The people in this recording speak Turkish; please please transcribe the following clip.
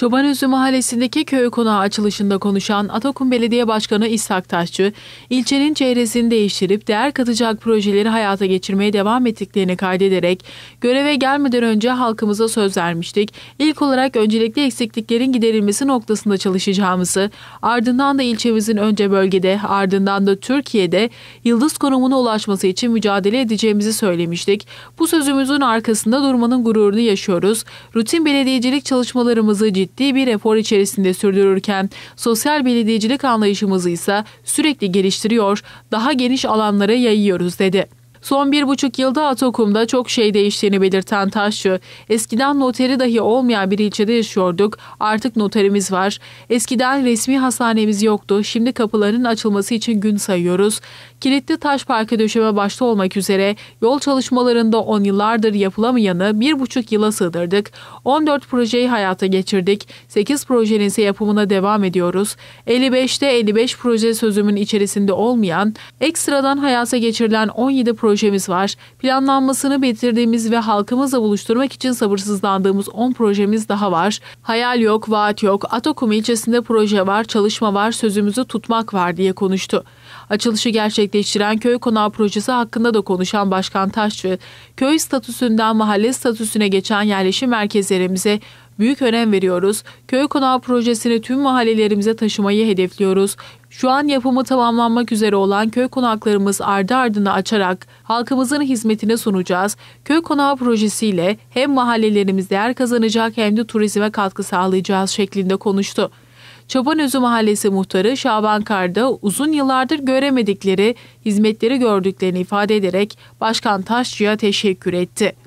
Çobanözü Mahallesi'ndeki köy konağı açılışında konuşan Atakum Belediye Başkanı İshak Taşçı, ilçenin çeyresini değiştirip değer katacak projeleri hayata geçirmeye devam ettiklerini kaydederek, göreve gelmeden önce halkımıza söz vermiştik, ilk olarak öncelikli eksikliklerin giderilmesi noktasında çalışacağımızı, ardından da ilçemizin önce bölgede, ardından da Türkiye'de yıldız konumuna ulaşması için mücadele edeceğimizi söylemiştik. Bu sözümüzün arkasında durmanın gururunu yaşıyoruz. Rutin belediyecilik çalışmalarımızı ciddi ciddi bir efor içerisinde sürdürürken sosyal belediyecilik anlayışımızı ise sürekli geliştiriyor, daha geniş alanlara yayıyoruz dedi. Son bir buçuk yılda atokumda çok şey değiştiğini belirten Taşçı, eskiden noteri dahi olmayan bir ilçede yaşıyorduk, artık noterimiz var. Eskiden resmi hastanemiz yoktu, şimdi kapılarının açılması için gün sayıyoruz. Kilitli Taş Parkı döşeme başta olmak üzere yol çalışmalarında on yıllardır yapılamayanı bir buçuk yıla sığdırdık. 14 projeyi hayata geçirdik, 8 projenin ise yapımına devam ediyoruz. 55'te 55 proje sözümün içerisinde olmayan, ekstradan hayata geçirilen 17 proje projemiz var. Planlanmasını bitirdiğimiz ve halkımızla buluşturmak için sabırsızlandığımız 10 projemiz daha var. Hayal yok, vaat yok. Atakum ilçesinde proje var, çalışma var, sözümüzü tutmak var diye konuştu. Açılışı gerçekleştiren köy konağı projesi hakkında da konuşan Başkan Taşçı, köy statüsünden mahalle statüsüne geçen yerleşim merkezlerimize büyük önem veriyoruz. Köy konağı projesini tüm mahallelerimize taşımayı hedefliyoruz. Şu an yapımı tamamlanmak üzere olan köy konaklarımız ardı ardına açarak halkımızın hizmetine sunacağız. Köy konağı projesiyle hem mahallelerimiz değer kazanacak hem de turizme katkı sağlayacağız şeklinde konuştu. Çobanözü Mahallesi muhtarı Şaban Kar'da uzun yıllardır göremedikleri hizmetleri gördüklerini ifade ederek Başkan Taşçı'ya teşekkür etti.